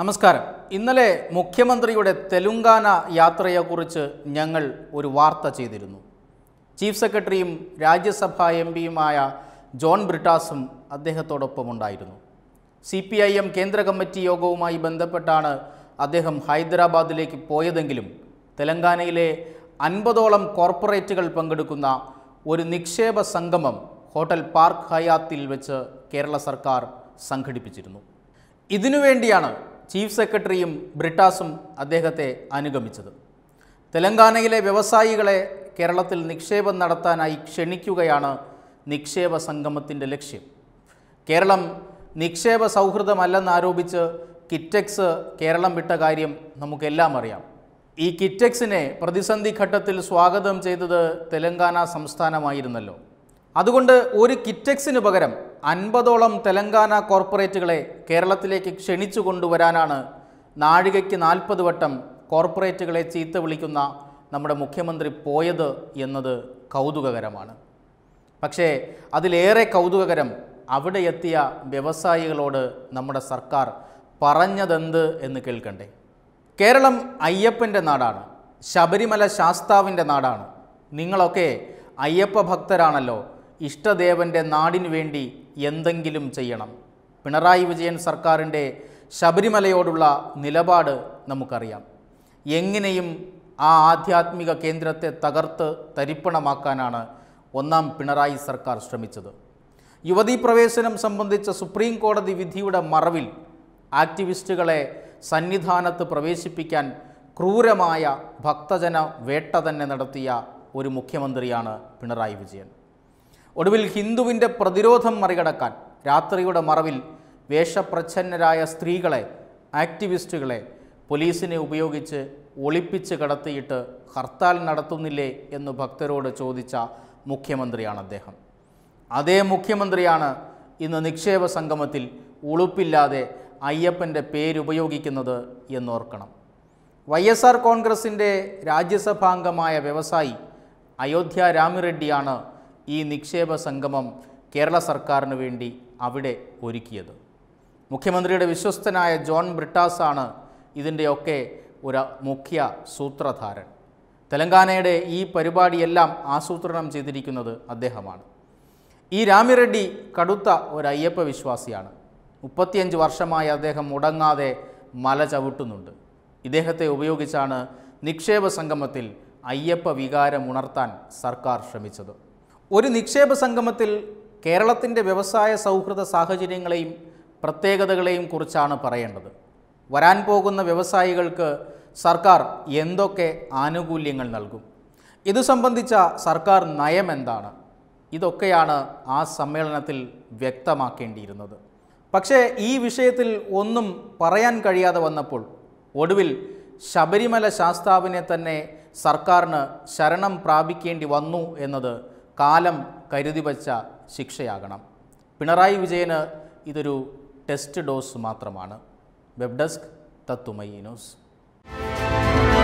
നമസ്കാരം ഇന്നലെ മുഖ്യമന്ത്രിയുടെ തെലുങ്കാന യാത്രയെക്കുറിച്ച് ഞങ്ങൾ ഒരു വാർത്ത ചെയ്തിരുന്നു ചീഫ് സെക്രട്ടറിയും രാജ്യസഭാ എം പിയുമായ ജോൺ ബ്രിട്ടാസും അദ്ദേഹത്തോടൊപ്പം ഉണ്ടായിരുന്നു സി പി ഐ എം കേന്ദ്ര കമ്മിറ്റി യോഗവുമായി ബന്ധപ്പെട്ടാണ് അദ്ദേഹം ഹൈദരാബാദിലേക്ക് പോയതെങ്കിലും തെലങ്കാനയിലെ അൻപതോളം കോർപ്പറേറ്റുകൾ പങ്കെടുക്കുന്ന ഒരു നിക്ഷേപ സംഗമം ഹോട്ടൽ പാർക്ക് ഹയാത്തിൽ വെച്ച് കേരള സർക്കാർ സംഘടിപ്പിച്ചിരുന്നു ഇതിനുവേണ്ടിയാണ് ചീഫ് സെക്രട്ടറിയും ബ്രിട്ടാസും അദ്ദേഹത്തെ അനുഗമിച്ചത് തെലങ്കാനയിലെ വ്യവസായികളെ കേരളത്തിൽ നിക്ഷേപം നടത്താനായി ക്ഷണിക്കുകയാണ് നിക്ഷേപ സംഗമത്തിൻ്റെ ലക്ഷ്യം കേരളം നിക്ഷേപ സൗഹൃദമല്ലെന്നാരോപിച്ച് കിറ്റക്സ് കേരളം വിട്ട കാര്യം നമുക്കെല്ലാം അറിയാം ഈ കിറ്റക്സിനെ പ്രതിസന്ധി ഘട്ടത്തിൽ സ്വാഗതം ചെയ്തത് തെലങ്കാന സംസ്ഥാനമായിരുന്നല്ലോ അതുകൊണ്ട് ഒരു കിറ്റെക്സിന് പകരം അൻപതോളം തെലങ്കാന കോർപ്പറേറ്റുകളെ കേരളത്തിലേക്ക് ക്ഷണിച്ചു കൊണ്ടുവരാനാണ് നാഴികയ്ക്ക് നാൽപ്പത് വട്ടം കോർപ്പറേറ്റുകളെ ചീത്ത വിളിക്കുന്ന നമ്മുടെ മുഖ്യമന്ത്രി പോയത് എന്നത് കൗതുകകരമാണ് പക്ഷേ അതിലേറെ കൗതുകകരം അവിടെ എത്തിയ വ്യവസായികളോട് നമ്മുടെ സർക്കാർ പറഞ്ഞതെന്ത് എന്ന് കേൾക്കണ്ടേ കേരളം അയ്യപ്പൻ്റെ നാടാണ് ശബരിമല ശാസ്താവിൻ്റെ നാടാണ് നിങ്ങളൊക്കെ അയ്യപ്പ ഭക്തരാണല്ലോ ഇഷ്ടദേവൻ്റെ നാടിനു വേണ്ടി എന്തെങ്കിലും ചെയ്യണം പിണറായി വിജയൻ സർക്കാരിൻ്റെ ശബരിമലയോടുള്ള നിലപാട് നമുക്കറിയാം എങ്ങനെയും ആ ആധ്യാത്മിക കേന്ദ്രത്തെ തകർത്ത് തരിപ്പണമാക്കാനാണ് ഒന്നാം പിണറായി സർക്കാർ ശ്രമിച്ചത് യുവതീ പ്രവേശനം സംബന്ധിച്ച സുപ്രീം കോടതി വിധിയുടെ മറവിൽ ആക്ടിവിസ്റ്റുകളെ സന്നിധാനത്ത് പ്രവേശിപ്പിക്കാൻ ക്രൂരമായ ഭക്തജന വേട്ട തന്നെ നടത്തിയ ഒരു മുഖ്യമന്ത്രിയാണ് പിണറായി വിജയൻ ഒടുവിൽ ഹിന്ദുവിൻ്റെ പ്രതിരോധം മറികടക്കാൻ രാത്രിയുടെ മറവിൽ വേഷപ്രച്ഛന്നരായ സ്ത്രീകളെ ആക്ടിവിസ്റ്റുകളെ പോലീസിനെ ഉപയോഗിച്ച് ഒളിപ്പിച്ച് കടത്തിയിട്ട് ഹർത്താൽ നടത്തുന്നില്ലേ എന്ന് ഭക്തരോട് ചോദിച്ച മുഖ്യമന്ത്രിയാണ് അദ്ദേഹം അതേ മുഖ്യമന്ത്രിയാണ് ഇന്ന് നിക്ഷേപ സംഗമത്തിൽ ഉളുപ്പില്ലാതെ അയ്യപ്പൻ്റെ പേരുപയോഗിക്കുന്നത് എന്നോർക്കണം വൈ എസ് ആർ കോൺഗ്രസിൻ്റെ രാജ്യസഭാംഗമായ വ്യവസായി അയോധ്യ രാമിറെഡ്ഡിയാണ് ഈ നിക്ഷേപ സംഗമം കേരള സർക്കാരിന് വേണ്ടി അവിടെ ഒരുക്കിയത് മുഖ്യമന്ത്രിയുടെ വിശ്വസ്തനായ ജോൺ ബ്രിട്ടാസാണ് ഇതിൻ്റെയൊക്കെ ഒരു മുഖ്യ സൂത്രധാരൻ തെലങ്കാനയുടെ ഈ പരിപാടിയെല്ലാം ആസൂത്രണം ചെയ്തിരിക്കുന്നത് അദ്ദേഹമാണ് ഈ രാമിറെഡ്ഡി കടുത്ത ഒരു അയ്യപ്പ വിശ്വാസിയാണ് മുപ്പത്തിയഞ്ച് വർഷമായി അദ്ദേഹം മുടങ്ങാതെ മല ചവിട്ടുന്നുണ്ട് ഇദ്ദേഹത്തെ ഉപയോഗിച്ചാണ് നിക്ഷേപ സംഗമത്തിൽ അയ്യപ്പ വികാരം ഉണർത്താൻ സർക്കാർ ശ്രമിച്ചത് ഒരു നിക്ഷേപ സംഗമത്തിൽ കേരളത്തിൻ്റെ വ്യവസായ സൗഹൃദ സാഹചര്യങ്ങളെയും പ്രത്യേകതകളെയും കുറിച്ചാണ് പറയേണ്ടത് വരാൻ പോകുന്ന വ്യവസായികൾക്ക് സർക്കാർ എന്തൊക്കെ ആനുകൂല്യങ്ങൾ നൽകും ഇതു സംബന്ധിച്ച സർക്കാർ നയം എന്താണ് ഇതൊക്കെയാണ് ആ സമ്മേളനത്തിൽ വ്യക്തമാക്കേണ്ടിയിരുന്നത് പക്ഷേ ഈ വിഷയത്തിൽ ഒന്നും പറയാൻ കഴിയാതെ വന്നപ്പോൾ ഒടുവിൽ ശബരിമല ശാസ്താവിനെ തന്നെ സർക്കാരിന് ശരണം പ്രാപിക്കേണ്ടി വന്നു എന്നത് കാലം കരുതി വച്ച ശിക്ഷയാകണം പിണറായി വിജയന് ഇതൊരു ടെസ്റ്റ് ഡോസ് മാത്രമാണ് വെബ് ഡെസ്ക് തത്തുമൈ ന്യൂസ്